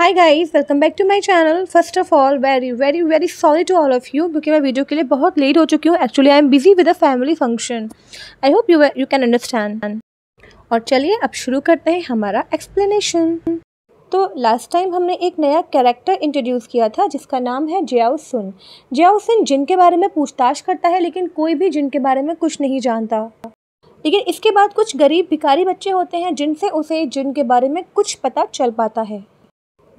high guys welcome back to my channel first of all very very very sorry to all of you क्योंकि मैं video के लिए बहुत late हो चुकी हूँ actually I am busy with a family function I hope you you can understand और चलिए अब शुरू करते हैं हमारा एक्सप्लेनेशन तो लास्ट टाइम हमने एक नया कैरेक्टर इंट्रोड्यूस किया था जिसका नाम है जियाउसुन जियाउसुन जिन के बारे में पूछताछ करता है लेकिन कोई भी जिन के बारे में कुछ नहीं जानता लेकिन इसके बाद कुछ गरीब भिकारी बच्चे होते हैं जिनसे उसे जिन के बारे में कुछ पता चल पाता है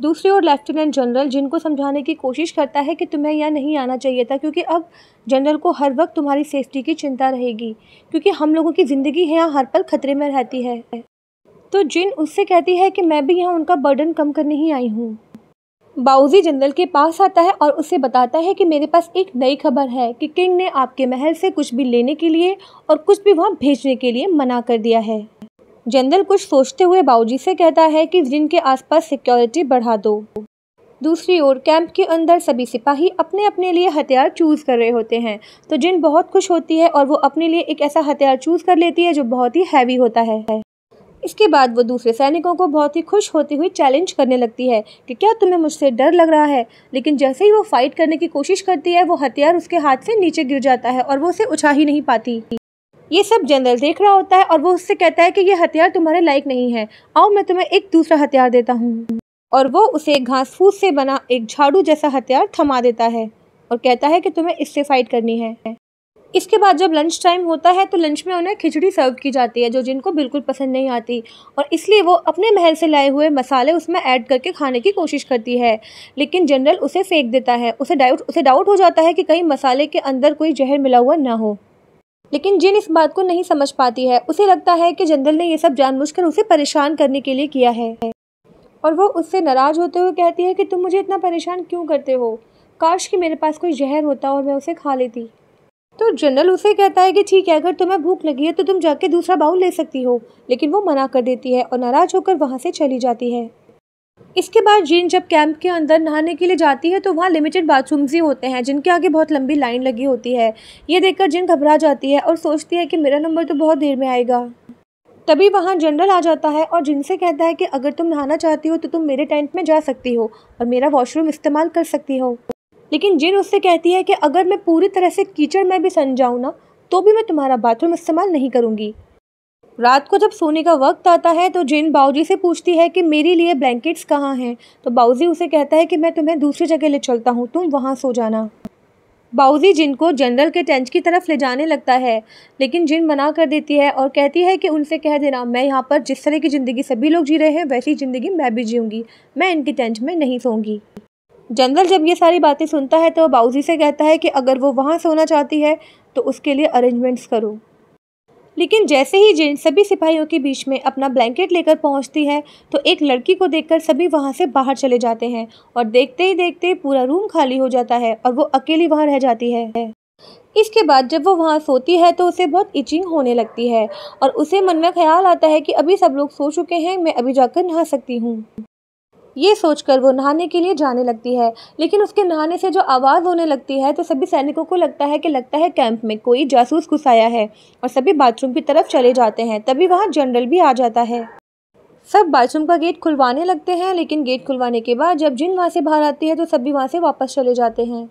दूसरी ओर लेफ्टिनेंट जनरल जिनको समझाने की कोशिश करता है कि तुम्हें यह नहीं आना चाहिए था क्योंकि अब जनरल को हर वक्त तुम्हारी सेफ्टी की चिंता रहेगी क्योंकि हम लोगों की ज़िंदगी यहाँ हर पल खतरे में रहती है तो जिन उससे कहती है कि मैं भी यहाँ उनका बर्डन कम करने ही आई हूँ बाउजी जनरल के पास आता है और उसे बताता है कि मेरे पास एक नई खबर है कि किंग ने आपके महल से कुछ भी लेने के लिए और कुछ भी वहाँ भेजने के लिए मना कर दिया है जनरल कुछ सोचते हुए बाऊजी से कहता है कि जिन के आसपास सिक्योरिटी बढ़ा दो दूसरी ओर कैंप के अंदर सभी सिपाही अपने अपने लिए हथियार चूज़ कर रहे होते हैं तो जिन बहुत खुश होती है और वो अपने लिए एक ऐसा हथियार चूज़ कर लेती है जो बहुत ही हैवी होता है इसके बाद वो दूसरे सैनिकों को बहुत ही खुश होती हुई चैलेंज करने लगती है कि क्या तुम्हें मुझसे डर लग रहा है लेकिन जैसे ही वो फाइट करने की कोशिश करती है वो हथियार उसके हाथ से नीचे गिर जाता है और वो उसे उछा ही नहीं पाती ये सब जनरल देख रहा होता है और वो उससे कहता है कि ये हथियार तुम्हारे लायक नहीं है आओ मैं तुम्हें एक दूसरा हथियार देता हूँ और वो उसे घास फूस से बना एक झाड़ू जैसा हथियार थमा देता है और कहता है कि तुम्हें इससे फाइट करनी है इसके बाद जब लंच टाइम होता है तो लंच में उन्हें खिचड़ी सर्व की जाती है जो जिनको बिल्कुल पसंद नहीं आती और इसलिए वो अपने महल से लाए हुए मसाले उसमें ऐड करके खाने की कोशिश करती है लेकिन जनरल उसे फेंक देता है उसे डाउट उसे डाउट हो जाता है कि कहीं मसाले के अंदर कोई जहर मिला हुआ ना हो लेकिन जिन इस बात को नहीं समझ पाती है उसे लगता है कि जनरल ने यह सब जानबूझकर उसे परेशान करने के लिए किया है और वो उससे नाराज़ होते हुए कहती है कि तुम मुझे इतना परेशान क्यों करते हो काश कि मेरे पास कोई जहर होता और मैं उसे खा लेती तो जनरल उसे कहता है कि ठीक है अगर तुम्हें भूख लगी है तो तुम जाके दूसरा बाउल ले सकती हो लेकिन वो मना कर देती है और नाराज़ होकर वहाँ से चली जाती है इसके बाद जीन जब कैंप के अंदर नहाने के लिए जाती है तो वहाँ लिमिटेड बाथरूम्स ही होते हैं जिनके आगे बहुत लंबी लाइन लगी होती है ये देखकर जिन घबरा जाती है और सोचती है कि मेरा नंबर तो बहुत देर में आएगा तभी वहाँ जनरल आ जाता है और जिनसे कहता है कि अगर तुम नहाना चाहती हो तो तुम मेरे टेंट में जा सकती हो और मेरा वॉशरूम इस्तेमाल कर सकती हो लेकिन जिन उससे कहती है कि अगर मैं पूरी तरह से कीचड़ में भी सन जाऊँ ना तो भी मैं तुम्हारा बाथरूम इस्तेमाल नहीं करूँगी रात को जब सोने का वक्त आता है तो जिन बाऊजी से पूछती है कि मेरे लिए ब्लैंकेट्स कहाँ हैं तो बाऊजी उसे कहता है कि मैं तुम्हें दूसरी जगह ले चलता हूँ तुम वहाँ सो जाना बाऊजी जिन को जनरल के टेंट की तरफ ले जाने लगता है लेकिन जिन मना कर देती है और कहती है कि उनसे कह देना मैं यहाँ पर जिस तरह की ज़िंदगी सभी लोग जी रहे हैं वैसी ज़िंदगी मैं भी जीऊँगी मैं इनके टेंट में नहीं सोंगी जनरल जब ये सारी बातें सुनता है तो बाऊजी से कहता है कि अगर वो वहाँ सोना चाहती है तो उसके लिए अरेंजमेंट्स करो लेकिन जैसे ही जेन सभी सिपाहियों के बीच में अपना ब्लैंकेट लेकर पहुंचती है तो एक लड़की को देखकर सभी वहां से बाहर चले जाते हैं और देखते ही देखते पूरा रूम खाली हो जाता है और वो अकेली वहाँ रह जाती है इसके बाद जब वो वहाँ सोती है तो उसे बहुत इचिंग होने लगती है और उसे मन में ख्याल आता है कि अभी सब लोग सो चुके हैं मैं अभी जाकर नहा सकती हूँ ये सोचकर वो नहाने के लिए जाने लगती है लेकिन उसके नहाने से जो आवाज़ होने लगती है तो सभी सैनिकों को लगता है कि लगता है कैंप में कोई जासूस घुसाया है और सभी बाथरूम की तरफ चले जाते हैं तभी वहाँ जनरल भी आ जाता है सब बाथरूम का गेट खुलवाने लगते हैं लेकिन गेट खुलवाने के बाद जब जिन वहाँ से बाहर आती है तो सभी वहाँ से वापस चले जाते हैं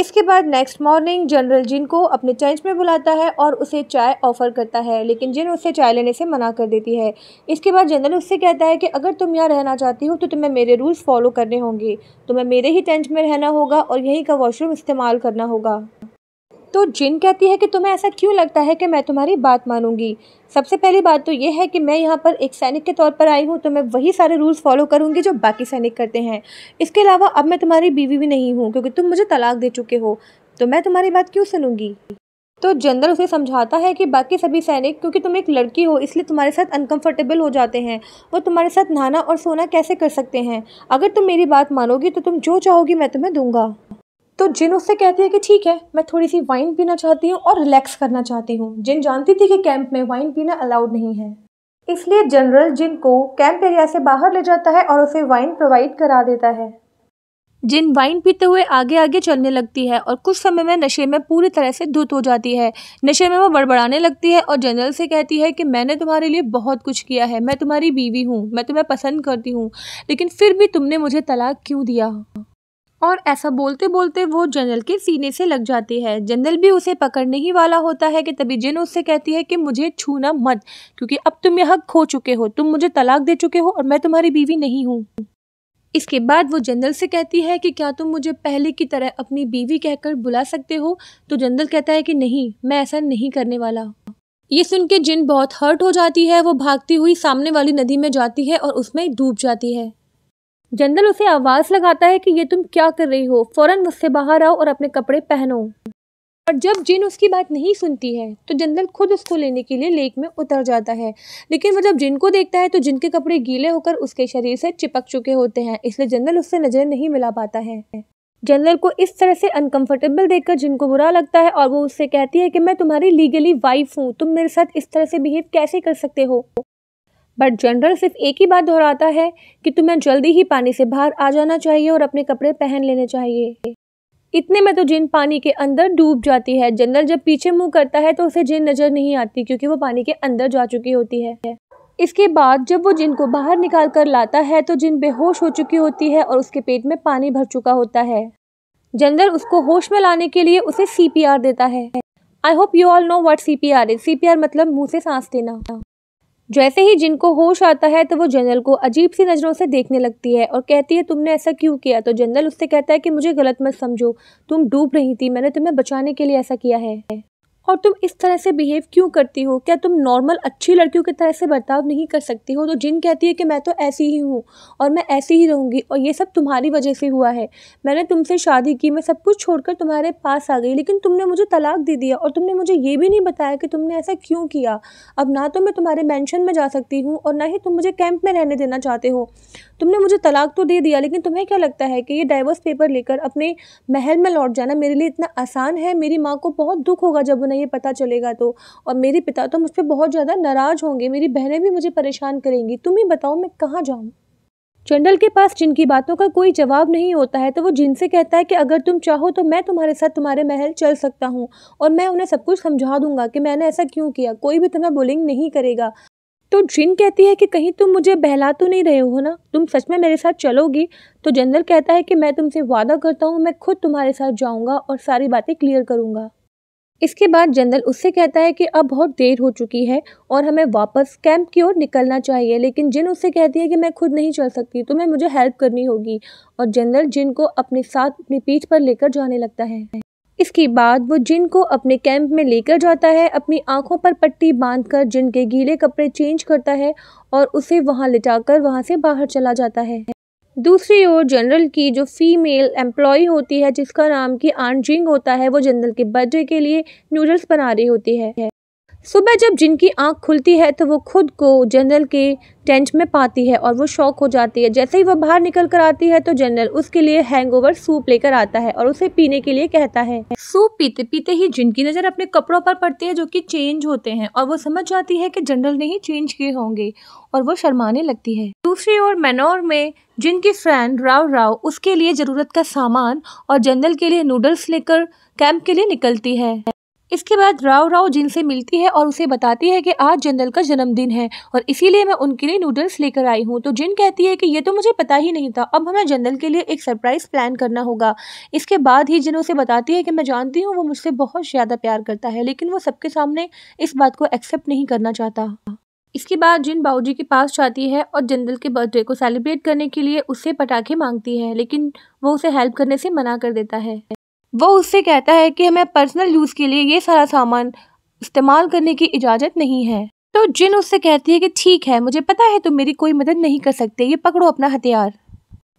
इसके बाद नेक्स्ट मॉर्निंग जनरल जिन को अपने चेंज में बुलाता है और उसे चाय ऑफ़र करता है लेकिन जिन उससे चाय लेने से मना कर देती है इसके बाद जनरल उससे कहता है कि अगर तुम यहाँ रहना चाहती हो तो तुम्हें मेरे रूल्स फॉलो करने होंगे तुम्हें मेरे ही टेंच में रहना होगा और यहीं का वॉशरूम इस्तेमाल करना होगा तो जिन कहती है कि तुम्हें ऐसा क्यों लगता है कि मैं तुम्हारी बात मानूंगी सबसे पहली बात तो ये है कि मैं यहाँ पर एक सैनिक के तौर पर आई हूँ तो मैं वही सारे रूल्स फॉलो करूँगी जो बाकी सैनिक करते हैं इसके अलावा अब मैं तुम्हारी बीवी भी नहीं हूँ क्योंकि तुम मुझे तलाक दे चुके हो तो मैं तुम्हारी बात क्यों सुनूंगी तो जनरल उसे समझाता है कि बाकी सभी सैनिक क्योंकि तुम एक लड़की हो इसलिए तुम्हारे साथ अनकंफर्टेबल हो जाते हैं वो तुम्हारे साथ नहाना और सोना कैसे कर सकते हैं अगर तुम मेरी बात मानोगी तो तुम जो चाहोगी मैं तुम्हें दूंगा तो जिन उससे कहती है कि ठीक है मैं थोड़ी सी वाइन पीना चाहती हूँ और रिलैक्स करना चाहती हूँ जिन जानती थी कि कैंप में वाइन पीना अलाउड नहीं है इसलिए जनरल जिन को कैंप एरिया से बाहर ले जाता है और उसे वाइन प्रोवाइड करा देता है जिन वाइन पीते हुए आगे आगे चलने लगती है और कुछ समय में नशे में पूरी तरह से धुत हो जाती है नशे में वो बड़बड़ाने लगती है और जनरल से कहती है कि मैंने तुम्हारे लिए बहुत कुछ किया है मैं तुम्हारी बीवी हूँ मैं तुम्हें पसंद करती हूँ लेकिन फिर भी तुमने मुझे तलाक क्यों दिया और ऐसा बोलते बोलते वो जनरल के सीने से लग जाती है जनरल भी उसे पकड़ने ही वाला होता है कि तभी जिन उससे कहती है कि मुझे छूना मत क्योंकि अब तुम यहाँ खो चुके हो तुम मुझे तलाक दे चुके हो और मैं तुम्हारी बीवी नहीं हूँ इसके बाद वो जनरल से कहती है कि क्या तुम मुझे पहले की तरह अपनी बीवी कहकर बुला सकते हो तो जनरल कहता है कि नहीं मैं ऐसा नहीं करने वाला ये सुन के जिन बहुत हर्ट हो जाती है वो भागती हुई सामने वाली नदी में जाती है और उसमें डूब जाती है जनरल उसे आवाज़ लगाता है कि ये तुम क्या कर रही हो फ़ौरन मुझसे बाहर आओ और अपने कपड़े पहनो और जब जिन उसकी बात नहीं सुनती है तो जनरल खुद उसको लेने के लिए लेक में उतर जाता है लेकिन वह जब जिन को देखता है तो जिन के कपड़े गीले होकर उसके शरीर से चिपक चुके होते हैं इसलिए जनरल उससे नज़रें नहीं मिला पाता है जनरल को इस तरह से अनकंफर्टेबल देखकर जिनको बुरा लगता है और वो उससे कहती है कि मैं तुम्हारी लीगली वाइफ हूँ तुम मेरे साथ इस तरह से बिहेव कैसे कर सकते हो बट जनरल सिर्फ एक ही बात दोहराता है कि तुम्हें जल्दी ही पानी से बाहर आ जाना चाहिए और अपने कपड़े पहन लेने चाहिए इतने में तो जिन पानी के अंदर डूब जाती है जनरल जब पीछे मुंह करता है तो उसे जिन नज़र नहीं आती क्योंकि वो पानी के अंदर जा चुकी होती है इसके बाद जब वो जिन को बाहर निकाल कर लाता है तो जिन बेहोश हो चुकी होती है और उसके पेट में पानी भर चुका होता है जनरल उसको होश में लाने के लिए उसे सी देता है I hope you all know what C P R is C मतलब मुँह से सांस देना जैसे ही जिनको होश आता है तो वो जनरल को अजीब सी नज़रों से देखने लगती है और कहती है तुमने ऐसा क्यों किया तो जनरल उससे कहता है कि मुझे गलत मत समझो तुम डूब रही थी मैंने तुम्हें बचाने के लिए ऐसा किया है और तुम इस तरह से बिहेव क्यों करती हो क्या तुम नॉर्मल अच्छी लड़कियों की तरह से बर्ताव नहीं कर सकती हो तो जिन कहती है कि मैं तो ऐसी ही हूँ और मैं ऐसी ही रहूँगी और ये सब तुम्हारी वजह से हुआ है मैंने तुमसे शादी की मैं सब कुछ छोड़कर तुम्हारे पास आ गई लेकिन तुमने मुझे तलाक दे दिया और तुमने मुझे ये भी नहीं बताया कि तुमने ऐसा क्यों किया अब ना तो मैं तुम्हारे मैंशन में जा सकती हूँ और ना ही तुम मुझे कैंप में रहने देना चाहते हो तुमने मुझे तलाक तो दे दिया लेकिन तुम्हें क्या लगता है कि ये डाइवर्स पेपर लेकर अपने महल में लौट जाना मेरे लिए इतना आसान है मेरी माँ को बहुत दुख होगा जब उन्हें ना ये पता चलेगा तो और मेरे पिता तो मुझ पर बहुत ज़्यादा नाराज़ होंगे मेरी बहनें भी मुझे परेशान करेंगी तुम ही बताओ मैं कहाँ जाऊँ चंडल के पास जिनकी बातों का कोई जवाब नहीं होता है तो वो जिन से कहता है कि अगर तुम चाहो तो मैं तुम्हारे साथ तुम्हारे महल चल सकता हूँ और मैं उन्हें सब कुछ समझा दूंगा कि मैंने ऐसा क्यों किया कोई भी तुम्हें बुलिंग नहीं करेगा तो जिन कहती है कि कहीं तुम मुझे बहला तो नहीं रहे हो ना तुम सच में मेरे साथ चलोगी तो जनरल कहता है कि मैं तुमसे वादा करता हूँ मैं खुद तुम्हारे साथ जाऊँगा और सारी बातें क्लियर करूँगा इसके बाद जनरल उससे कहता है कि अब बहुत देर हो चुकी है और हमें वापस कैंप की ओर निकलना चाहिए लेकिन जिन उससे कहती है कि मैं खुद नहीं चल सकती तो मैं मुझे हेल्प करनी होगी और जनरल जिन को अपने साथ अपनी पीठ पर लेकर जाने लगता है इसके बाद वो जिन को अपने कैंप में लेकर जाता है अपनी आंखों पर पट्टी बांधकर जिन के गीले कपड़े चेंज करता है और उसे वहाँ लिटाकर वहाँ से बाहर चला जाता है दूसरी ओर जनरल की जो फीमेल एम्प्लॉय होती है जिसका नाम की आर्नजिंग होता है वो जनरल के बर्थडे के लिए नूडल्स बना रही होती है सुबह जब जिनकी आंख खुलती है तो वो खुद को जनरल के टेंट में पाती है और वो शौक हो जाती है जैसे ही वो बाहर निकल कर आती है तो जनरल उसके लिए हैंगओवर सूप लेकर आता है और उसे पीने के लिए कहता है सूप पीते पीते ही जिनकी नज़र अपने कपड़ों पर पड़ती है जो कि चेंज होते हैं और वो समझ जाती है कि जनरल ने ही चेंज किए होंगे और वो शर्माने लगती है दूसरी ओर मैनोर में जिनकी फ्रेंड राव राव उसके लिए ज़रूरत का सामान और जनरल के लिए नूडल्स लेकर कैंप के लिए निकलती है इसके बाद राव राव जिनसे मिलती है और उसे बताती है कि आज जनरल का जन्मदिन है और इसीलिए मैं उनके लिए नूडल्स लेकर आई हूँ तो जिन कहती है कि ये तो मुझे पता ही नहीं था अब हमें जनरल के लिए एक सरप्राइज़ प्लान करना होगा इसके बाद ही जिन उसे बताती है कि मैं जानती हूँ वो मुझसे बहुत ज़्यादा प्यार करता है लेकिन वो सबके सामने इस बात को एक्सेप्ट नहीं करना चाहता इसके बाद जिन बाबूजी के पास जाती है और जनरल के बर्थडे को सेलिब्रेट करने के लिए उससे पटाखे मांगती है लेकिन वो उसे हेल्प करने से मना कर देता है वो उससे कहता है कि हमें पर्सनल यूज़ के लिए ये सारा सामान इस्तेमाल करने की इजाज़त नहीं है तो जिन उससे कहती है कि ठीक है मुझे पता है तुम मेरी कोई मदद नहीं कर सकते ये पकड़ो अपना हथियार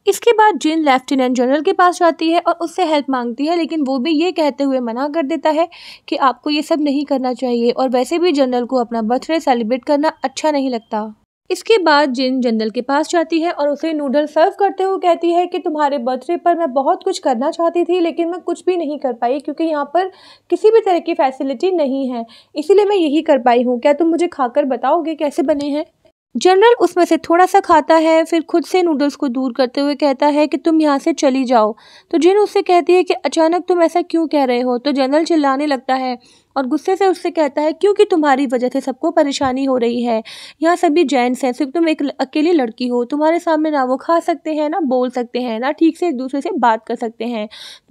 इसके बाद जिन लेफ्टिनेंट जनरल के पास जाती है और उससे हेल्प मांगती है लेकिन वो भी ये कहते हुए मना कर देता है कि आपको ये सब नहीं करना चाहिए और वैसे भी जनरल को अपना बर्थडे सेलिब्रेट करना अच्छा नहीं लगता इसके बाद जिन जनरल के पास जाती है और उसे नूडल सर्व करते हुए कहती है कि तुम्हारे बर्थडे पर मैं बहुत कुछ करना चाहती थी लेकिन मैं कुछ भी नहीं कर पाई क्योंकि यहाँ पर किसी भी तरह की फैसिलिटी नहीं है इसीलिए मैं यही कर पाई हूँ क्या तुम मुझे खाकर बताओगे कैसे बने हैं जनरल उसमें से थोड़ा सा खाता है फिर खुद से नूडल्स को दूर करते हुए कहता है कि तुम यहाँ से चली जाओ तो जिन उससे कहती है कि अचानक तुम ऐसा क्यों कह रहे हो तो जनरल चिल्लाने लगता है और गुस्से से उससे कहता है क्योंकि तुम्हारी वजह से सबको परेशानी हो रही है यहाँ सभी जेंट्स हैं सिर्फ तुम एक अकेली लड़की हो तुम्हारे सामने ना वो खा सकते हैं ना बोल सकते हैं ना ठीक से एक दूसरे से बात कर सकते हैं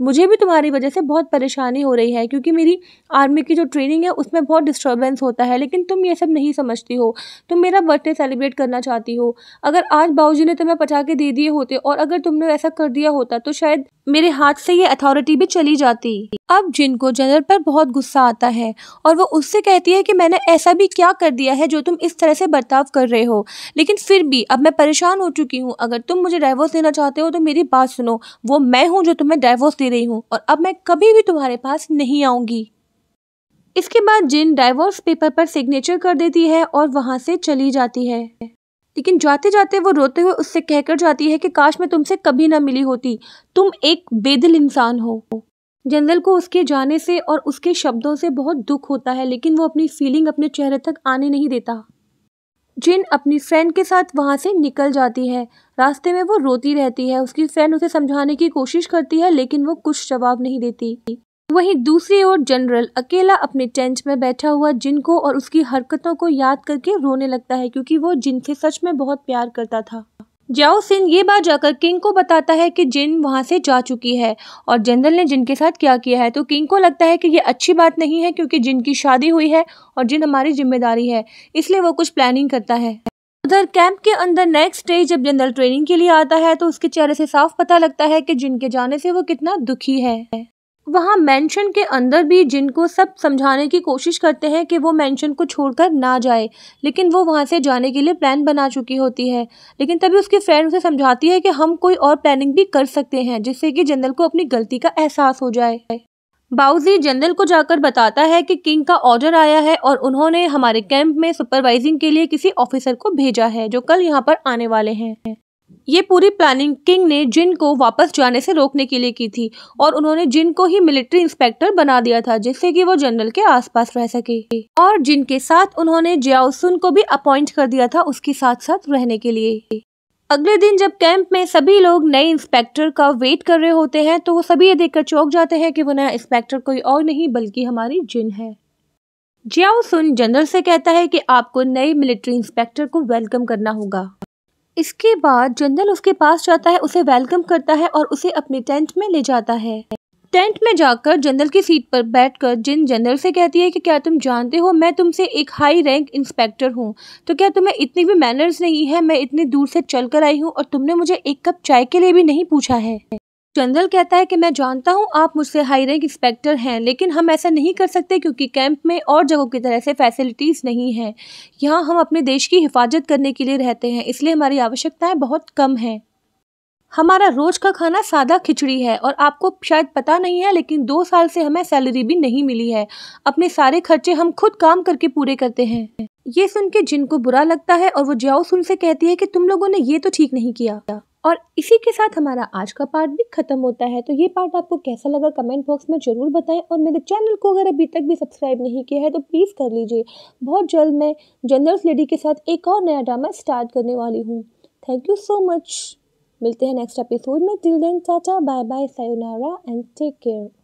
मुझे भी तुम्हारी वजह से बहुत परेशानी हो रही है क्योंकि मेरी आर्मी की जो ट्रेनिंग है उसमें बहुत डिस्टर्बेंस होता है लेकिन तुम ये सब नहीं समझती हो तुम मेरा बर्थडे सेलिब्रेट करना चाहती हो अगर आज बाबू ने तुम्हें पटा के दे दिए होते और अगर तुमने ऐसा कर दिया होता तो शायद मेरे हाथ से ये अथॉरिटी भी चली जाती अब जिन को जनरल पर बहुत गुस्सा आता है और वो उससे कहती है कि मैंने ऐसा भी क्या कर दिया है जो तुम इस तरह से बर्ताव कर रहे हो लेकिन फिर भी अब मैं परेशान हो चुकी हूँ अगर तुम मुझे डाइवोर्स देना चाहते हो तो मेरी बात सुनो वो मैं हूँ जो तुम्हें डाइवोर्स दे रही हूँ और अब मैं कभी भी तुम्हारे पास नहीं आऊँगी इसके बाद जिन डाइवोर्स पेपर पर सिग्नेचर कर देती है और वहाँ से चली जाती है लेकिन जाते जाते वो रोते हुए उससे कहकर जाती है कि काश मैं तुमसे कभी ना मिली होती तुम एक बेदिल इंसान हो जनरल को उसके जाने से और उसके शब्दों से बहुत दुख होता है लेकिन वो अपनी फीलिंग अपने चेहरे तक आने नहीं देता जिन अपनी फ्रेंड के साथ वहाँ से निकल जाती है रास्ते में वो रोती रहती है उसकी फ्रेंड उसे समझाने की कोशिश करती है लेकिन वो कुछ जवाब नहीं देती वहीं दूसरी ओर जनरल अकेला अपने टेंट में बैठा हुआ जिनको और उसकी हरकतों को याद करके रोने लगता है क्योंकि वो जिन से सच में बहुत प्यार करता था जाओ सिंह ये बात जाकर किंग को बताता है कि जिन वहाँ से जा चुकी है और जनरल ने जिन के साथ क्या किया है तो किंग को लगता है कि ये अच्छी बात नहीं है क्योंकि जिन की शादी हुई है और जिन हमारी जिम्मेदारी है इसलिए वो कुछ प्लानिंग करता है उधर कैंप के अंदर नेक्स्ट डे जब जनरल ट्रेनिंग के लिए आता है तो उसके चेहरे से साफ पता लगता है कि जिनके जाने से वो कितना दुखी है वहाँ मेंशन के अंदर भी जिनको सब समझाने की कोशिश करते हैं कि वो मेंशन को छोड़कर ना जाए लेकिन वो वहाँ से जाने के लिए प्लान बना चुकी होती है लेकिन तभी उसकी फ्रेंड उसे समझाती है कि हम कोई और प्लानिंग भी कर सकते हैं जिससे कि जनरल को अपनी गलती का एहसास हो जाए बाउजी जनरल को जाकर बताता है कि किंग का ऑर्डर आया है और उन्होंने हमारे कैंप में सुपरवाइजिंग के लिए किसी ऑफिसर को भेजा है जो कल यहाँ पर आने वाले हैं ये पूरी प्लानिंग किंग ने जिन को वापस जाने से रोकने के लिए की थी और उन्होंने जिन को ही मिलिट्री इंस्पेक्टर बना दिया था जिससे कि वो जनरल के आसपास रह सके और जिन के साथ उन्होंने जियाउसुन को भी अपॉइंट कर दिया था उसके साथ साथ रहने के लिए अगले दिन जब कैंप में सभी लोग नए इंस्पेक्टर का वेट कर रहे होते हैं तो वो सभी ये देखकर चौंक जाते हैं कि वो नया इंस्पेक्टर कोई और नहीं बल्कि हमारी जिन है जियाउसुन जनरल से कहता है कि आपको नए मिलिट्री इंस्पेक्टर को वेलकम करना होगा इसके बाद जनरल उसके पास जाता है उसे वेलकम करता है और उसे अपने टेंट में ले जाता है टेंट में जाकर जनरल की सीट पर बैठकर जिन जनरल से कहती है कि क्या तुम जानते हो मैं तुमसे एक हाई रैंक इंस्पेक्टर हूँ तो क्या तुम्हें इतनी भी मैनर्स नहीं है मैं इतने दूर से चल कर आई हूँ और तुमने मुझे एक कप चाय के लिए भी नहीं पूछा है चंद्रल कहता है कि मैं जानता हूं आप मुझसे हाई रैंक इंस्पेक्टर हैं लेकिन हम ऐसा नहीं कर सकते क्योंकि कैंप में और जगहों की तरह से फैसिलिटीज़ नहीं हैं यहाँ हम अपने देश की हिफाजत करने के लिए रहते हैं इसलिए हमारी आवश्यकताएं बहुत कम हैं हमारा रोज का खाना सादा खिचड़ी है और आपको शायद पता नहीं है लेकिन दो साल से हमें सैलरी भी नहीं मिली है अपने सारे खर्चे हम खुद काम करके पूरे करते हैं ये सुन के जिनको बुरा लगता है और वो सुन से कहती है कि तुम लोगों ने ये तो ठीक नहीं किया और इसी के साथ हमारा आज का पार्ट भी खत्म होता है तो ये पार्ट आपको कैसा लगा कमेंट बॉक्स में ज़रूर बताएं और मेरे चैनल को अगर अभी तक भी सब्सक्राइब नहीं किया है तो प्लीज़ कर लीजिए बहुत जल्द मैं जनरल्स लेडी के साथ एक और नया ड्रामा स्टार्ट करने वाली हूँ थैंक यू सो मच मिलते हैं नेक्स्ट एपिसोड में टिल देन चाचा bye bye sayonara and take care